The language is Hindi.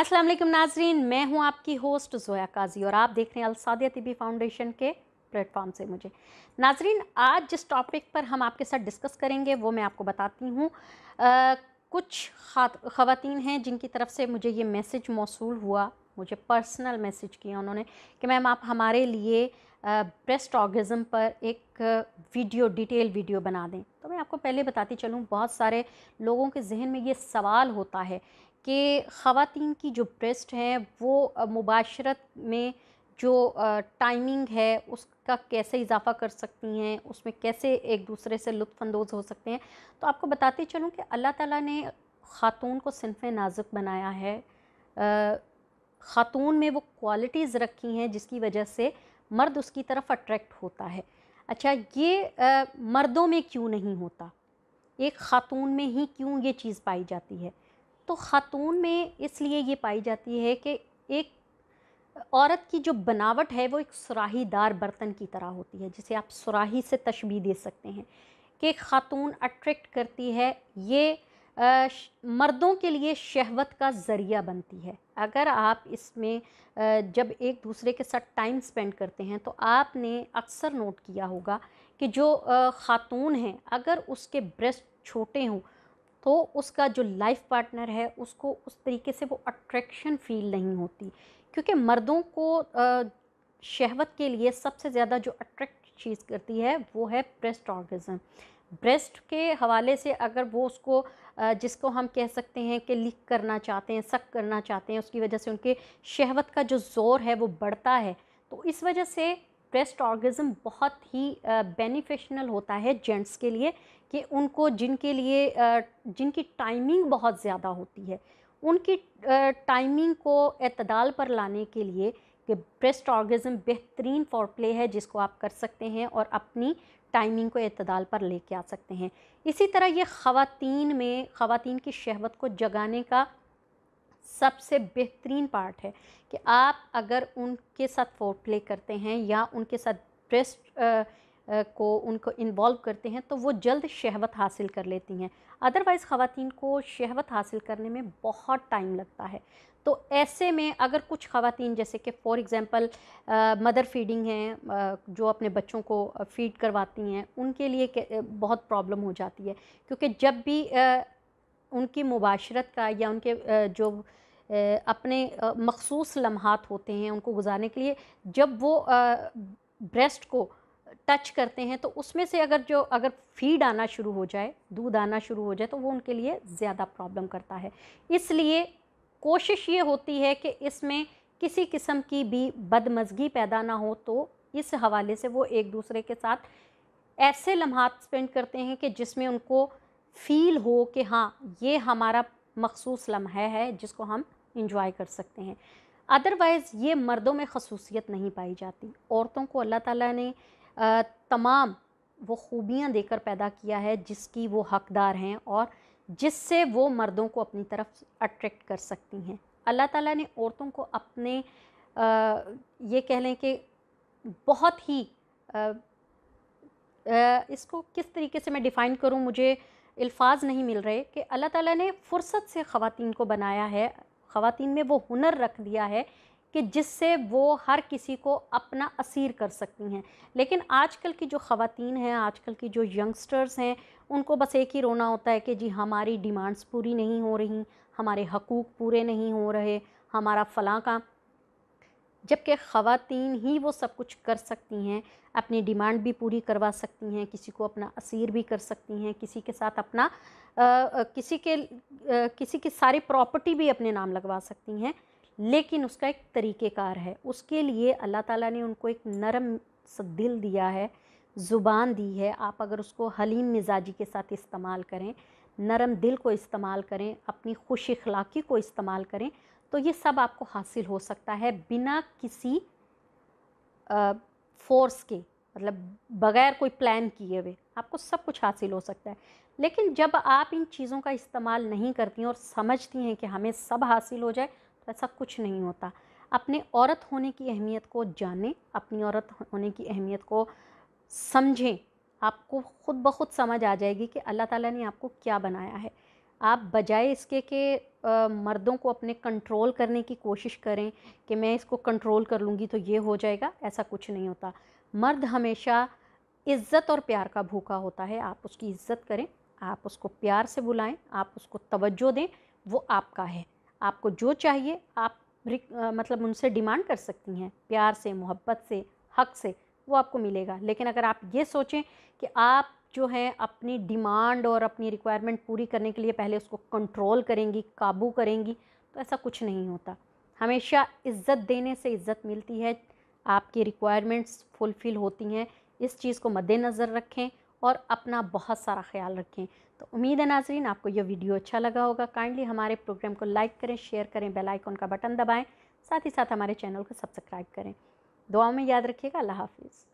असलम नाजरीन मैं हूं आपकी होस्ट जोया काजी और आप देख रहे हैं अलसादिया तिबी फाउंडेशन के प्लेटफॉर्म से मुझे नाजरीन आज जिस टॉपिक पर हम आपके साथ डिस्कस करेंगे वो मैं आपको बताती हूँ कुछ ख़वातीन हैं जिनकी तरफ से मुझे ये मैसेज मौसू हुआ मुझे पर्सनल मैसेज किया उन्होंने कि मैम आप हमारे लिए ब्रेस्ट ऑर्गिज़म पर एक वीडियो डिटेल वीडियो बना दें तो मैं आपको पहले बताती चलूँ बहुत सारे लोगों के जहन में ये सवाल होता है कि ख़वान की जो ब्रेस्ट हैं वो मुबाशरत में जो टाइमिंग है उसका कैसे इजाफा कर सकती हैं उसमें कैसे एक दूसरे से लुफानंदोज़ हो सकते हैं तो आपको बताते चलूँ कि अल्लाह ताला ने ख़ातून को सिनफ नाजुक बनाया है ख़ातून में वो क्वालिटीज़ रखी हैं जिसकी वजह से मर्द उसकी तरफ अट्रैक्ट होता है अच्छा ये आ, मर्दों में क्यों नहीं होता एक ख़ातून में ही क्यों ये चीज़ पाई जाती है तो ख़ातून में इसलिए ये पाई जाती है कि एक औरत की जो बनावट है वो एक सुराहीदार बर्तन की तरह होती है जिसे आप सुराही से तशबी दे सकते हैं कि खातून अट्रैक्ट करती है ये आ, मर्दों के लिए शहवत का ज़रिया बनती है अगर आप इसमें जब एक दूसरे के साथ टाइम स्पेंड करते हैं तो आपने अक्सर नोट किया होगा कि जो ख़ातून हैं अगर उसके ब्रेस्ट छोटे हों तो उसका जो लाइफ पार्टनर है उसको उस तरीके से वो अट्रैक्शन फील नहीं होती क्योंकि मर्दों को शहवत के लिए सबसे ज़्यादा जो अट्रैक्ट चीज़ करती है वो है ब्रेस्ट ऑर्गज़म ब्रेस्ट के हवाले से अगर वो उसको जिसको हम कह सकते हैं कि लिक करना चाहते हैं सक करना चाहते हैं उसकी वजह से उनके शहवत का जो ज़ोर है वो बढ़ता है तो इस वजह से ब्रेस्ट ऑर्गेज़म बहुत ही बेनिफिशनल होता है जेंट्स के लिए कि उनको जिनके लिए जिनकी टाइमिंग बहुत ज़्यादा होती है उनकी टाइमिंग को अतदाल पर लाने के लिए कि ब्रेस्ट ऑर्गेज़म बेहतरीन फॉर प्ले है जिसको आप कर सकते हैं और अपनी टाइमिंग को अतदाल पर लेके आ सकते हैं इसी तरह ये ख़वान में ख़वान की शहवत को जगाने का सबसे बेहतरीन पार्ट है कि आप अगर उनके साथ फोर्ट प्ले करते हैं या उनके साथ ब्रेस्ट को उनको इन्वॉल्व करते हैं तो वो जल्द शहवत हासिल कर लेती हैं अदरवाइज़ ख़वान को शहवत हासिल करने में बहुत टाइम लगता है तो ऐसे में अगर कुछ ख़वातीन जैसे कि फ़ॉर एग्ज़ाम्पल मदर फीडिंग हैं जो अपने बच्चों को फीड करवाती हैं उनके लिए बहुत प्रॉब्लम हो जाती है क्योंकि जब भी आ, उनकी मुबाशरत का या उनके जो अपने मखसूस लम्हात होते हैं उनको गुजारने के लिए जब वो ब्रेस्ट को टच करते हैं तो उसमें से अगर जो अगर फीड आना शुरू हो जाए दूध आना शुरू हो जाए तो वो उनके लिए ज़्यादा प्रॉब्लम करता है इसलिए कोशिश ये होती है कि इसमें किसी किस्म की भी बदमजगी पैदा ना हो तो इस हवाले से वो एक दूसरे के साथ ऐसे लम्हात स्पेंड करते हैं कि जिसमें उनको फील हो कि हाँ ये हमारा मखसूस लम्हा है जिसको हम इंजॉय कर सकते हैं अदरवाइज़ ये मर्दों में खसूसियत नहीं पाई जाती औरतों को अल्लाह ताला ने तमाम वो ख़ूबियाँ देकर पैदा किया है जिसकी वो हकदार हैं और जिससे वो मर्दों को अपनी तरफ अट्रैक्ट कर सकती हैं अल्लाह ताला ने औरतों को अपने आ, ये कह लें कि बहुत ही आ, आ, इसको किस तरीके से मैं डिफ़ाइन करूँ मुझे अल्फाज नहीं मिल रहे कि अल्लाह ताला ने फ़ुर्सत से ख़वातीन को बनाया है ख़वातीन में वो हुनर रख दिया है कि जिससे वो हर किसी को अपना असीर कर सकती हैं लेकिन आजकल की जो ख़वातीन हैं आजकल की जो यंगस्टर्स हैं उनको बस एक ही रोना होता है कि जी हमारी डिमांड्स पूरी नहीं हो रही हमारे हकूक़ पूरे नहीं हो रहे हमारा फ़लाँ काम जबकि ख़वातीन ही वो सब कुछ कर सकती हैं अपनी डिमांड भी पूरी करवा सकती हैं किसी को अपना असीर भी कर सकती हैं किसी के साथ अपना आ, किसी के आ, किसी की सारी प्रॉपर्टी भी अपने नाम लगवा सकती हैं लेकिन उसका एक तरीक़ेकार है उसके लिए अल्लाह ताला ने उनको एक नरम दिल दिया है ज़ुबान दी है आप अगर उसको हलीम मिजाजी के साथ इस्तेमाल करें नरम दिल को इस्तेमाल करें अपनी खुश अखलाक़ी को इस्तेमाल करें तो ये सब आपको हासिल हो सकता है बिना किसी फोर्स के मतलब बगैर कोई प्लान किए हुए आपको सब कुछ हासिल हो सकता है लेकिन जब आप इन चीज़ों का इस्तेमाल नहीं करती हैं और समझती हैं कि हमें सब हासिल हो जाए तो ऐसा कुछ नहीं होता अपने औरत होने की अहमियत को जानें अपनी औरत होने की अहमियत को समझें आपको ख़ुद ब खुद समझ आ जाएगी कि अल्लाह ताला ने आपको क्या बनाया है आप बजाय इसके कि मर्दों को अपने कंट्रोल करने की कोशिश करें कि मैं इसको कंट्रोल कर लूँगी तो ये हो जाएगा ऐसा कुछ नहीं होता मर्द हमेशा इज़्ज़त और प्यार का भूखा होता है आप उसकी इज़्ज़त करें आप उसको प्यार से बुलाएं आप उसको तवज्जो दें वो आपका है आपको जो चाहिए आप मतलब उनसे डिमांड कर सकती हैं प्यार से मोहब्बत से हक से वो आपको मिलेगा लेकिन अगर आप ये सोचें कि आप जो है अपनी डिमांड और अपनी रिक्वायरमेंट पूरी करने के लिए पहले उसको कंट्रोल करेंगी काबू करेंगी तो ऐसा कुछ नहीं होता हमेशा इज़्ज़त देने से इज़्ज़त मिलती है आपकी रिक्वायरमेंट्स फुलफ़िल होती हैं इस चीज़ को मद्देनज़र रखें और अपना बहुत सारा ख्याल रखें तो उम्मीद है नाजरीन आपको यह वीडियो अच्छा लगा होगा काइंडली हमारे प्रोग्राम को लाइक करें शेयर करें बेल आइकन का बटन दबाएं साथ ही साथ हमारे चैनल को सब्सक्राइब करें दुआओं में याद रखिएगा अल्लाह हाफिज़